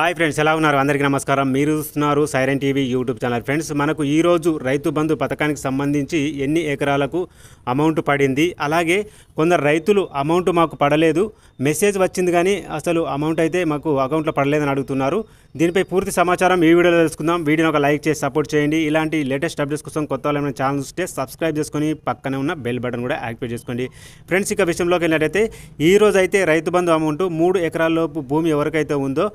hi friends ఎలా ఉన్నారు అందరికీ నమస్కారం మీరు చూస్తున్నారు Siren TV YouTube channel friends మనకు ఈరోజు రైతు బంధు పథకానికి సంబంధించి ఎన్ని ఎకరాలకు అమౌంట్ పడింది అలాగే కొందరు రైతులు అమౌంట్ మాకు పడలేదు మెసేజ్ వచ్చింది కానీ అసలు అమౌంట్ అయితే మాకు అకౌంట్లో పడలేదని అడుగుతున్నారు దీనిపై పూర్తి సమాచారం ఈ వీడియోలో తెలుసుకుందాం వీడియోని ఒక లైక్ చేసి సపోర్ట్ చేయండి ఇలాంటి లేటెస్ట్ అప్డేట్స్ కోసం కొత్త వాళ్ళు ఛానల్ చూస్తే సబ్స్క్రైబ్ చేసుకొని పక్కనే ఉన్న బెల్ బటన్ కూడా యాక్టివేట్ చేసుకోండి ఫ్రెండ్స్ ఇక విషయంలోకి వెళ్ళినట్టయితే ఈ రోజు అయితే రైతు బంధు అమౌంట్ మూడు ఎకరాల లోపు భూమి ఎవరికైతే ఉందో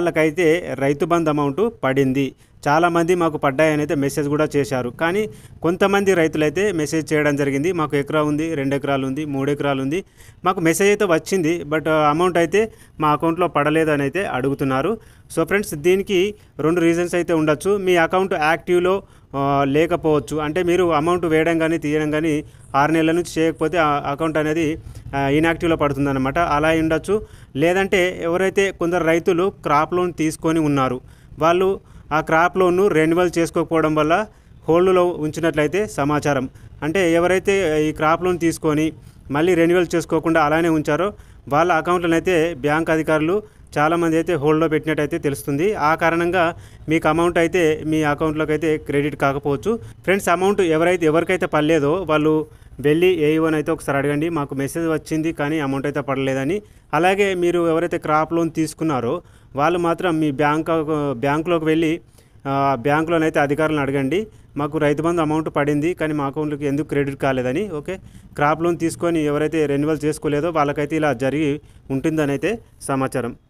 వాళ్ళకైతే రైతు అమౌంట్ పడింది చాలామంది మాకు పడ్డాయని అయితే మెసేజ్ కూడా చేశారు కానీ కొంతమంది రైతులైతే మెసేజ్ చేయడం జరిగింది మాకు ఎకరా ఉంది రెండు ఎకరాలు ఉంది మూడు ఎకరాలు ఉంది మాకు మెసేజ్ అయితే వచ్చింది బట్ అమౌంట్ uh, అయితే మా అకౌంట్లో పడలేదు అని అయితే అడుగుతున్నారు సో ఫ్రెండ్స్ దీనికి రెండు రీజన్స్ అయితే ఉండొచ్చు మీ అకౌంట్ యాక్టివ్లో uh, లేకపోవచ్చు అంటే మీరు అమౌంట్ వేయడం కానీ తీయడం కానీ ఆరు నెలల నుంచి చేయకపోతే అకౌంట్ అనేది ఇన్యాక్టివ్లో uh, పడుతుందన్నమాట అలా ఉండొచ్చు లేదంటే ఎవరైతే కొందరు రైతులు క్రాప్ లోన్ తీసుకొని ఉన్నారు వాళ్ళు ఆ క్రాప్ లోన్ను రెన్యువల్ చేసుకోకపోవడం వల్ల హోల్డ్లో ఉంచినట్లయితే సమాచారం అంటే ఎవరైతే ఈ క్రాప్ లోన్ తీసుకొని మళ్ళీ రెన్యువల్ చేసుకోకుండా అలానే ఉంచారో వాళ్ళ అయితే బ్యాంక్ అధికారులు చాలామంది అయితే హోల్డ్లో పెట్టినట్టయితే తెలుస్తుంది ఆ కారణంగా మీకు అమౌంట్ అయితే మీ అకౌంట్లోకి అయితే క్రెడిట్ కాకపోవచ్చు ఫ్రెండ్స్ అమౌంట్ ఎవరైతే ఎవరికైతే పర్లేదో వాళ్ళు వెళ్ళి ఏ ఇవన్ e అయితే ఒకసారి అడగండి మాకు మెసేజ్ వచ్చింది కానీ అమౌంట్ అయితే పడలేదని అలాగే మీరు ఎవరైతే క్రాప్ లోన్ తీసుకున్నారో వాళ్ళు మాత్రం మీ బ్యాంక్ బ్యాంకులోకి వెళ్ళి బ్యాంకులోనైతే అధికారులను అడగండి మాకు రైతు బంధు అమౌంట్ పడింది కానీ మా అకౌంట్లోకి ఎందుకు క్రెడిట్ కాలేదని ఓకే క్రాప్ లోన్ తీసుకొని ఎవరైతే రెన్యువల్ చేసుకోలేదో వాళ్ళకైతే ఇలా జరిగి ఉంటుందని అయితే సమాచారం